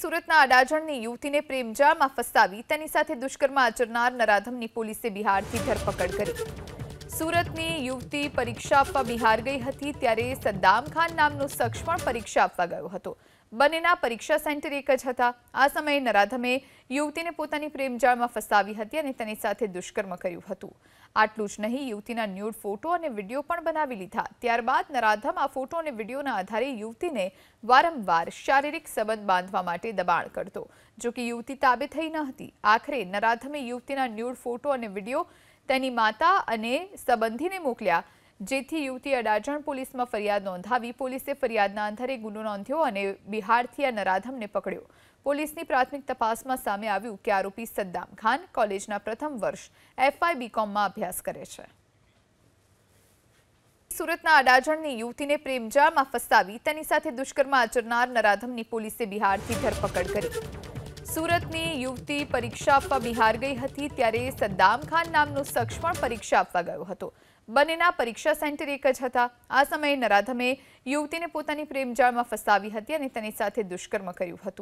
સુરતના અડાજણની યુવતીને પ્રેમજામાં ફસાવી તેની સાથે દુષ્કર્મ આચરનાર નરાધમની પોલીસે બિહારથી ધરપકડ કરી સુરતની યુવતી પરીક્ષાફા બિહાર ગઈ હતી ત્યારે સદામ ખાન નામનો સક્ષમ પરીક્ષાફા ગયો હતો બનીના પરીક્ષા સેન્ટર એક જ હતા આ સમયે નરાધમે યુવતીને પોતાની પ્રેમ જાળમાં ફસાવી હતી અને તેની સાથે દુષ્કર્મ કર્યું હતું આટલું જ નહીં યુવતીના ન્યુડ ફોટો અને વિડિયો પણ બનાવી લીધા ત્યારબાદ નરાધમે આ ફોટો અને વિડિયોના આધારે યુવતીને વારંવાર શારીરિક સંબંધ બાંધવા માટે દબાણ કરતો જે યુવતી તાબે થઈ ન હતી આખરે નરાધમે યુવતીના ન્યુડ ફોટો અને વિડિયો તેની માતા અને સબંધીને મોકલ્યા જેથી યુવતીએ અડાજણ પોલીસમાં ફરિયાદ નોંધાવી પોલીસે ફરિયાદના આધારે ગુનો નોંધ્યો અને બિહારથી આ નરાધમને પકડ્યો પોલીસની પ્રાથમિક તપાસમાં સામે આવ્યું કે આરોપી સદ્દામ ખાન કોલેજના પ્રથમ વર્ષ એફઆઈ બીકોમમાં અભ્યાસ કરે છે સુરતના અડાજણની યુવતીને પ્રેમજાળમાં ફસાવી તેની સાથે દુષ્કર્મ આચરનાર નરાધમની પોલીસે બિહારથી ધરપકડ કરી સુરત મે યુક્તિ પરીક્ષા પા બિહાર ગઈ હતી ત્યારે સદામ ખાન નામનો સક્ષમ પરીક્ષા આપવા ગયો હતો બંનેના પરીક્ષા સેન્ટર એક જ હતા આ સમય નરાધમે યુક્તિને પોતાની પ્રેમ જાળમાં ફસાવી હતી અને તેની સાથે દુષ્કર્મ કર્યું હતું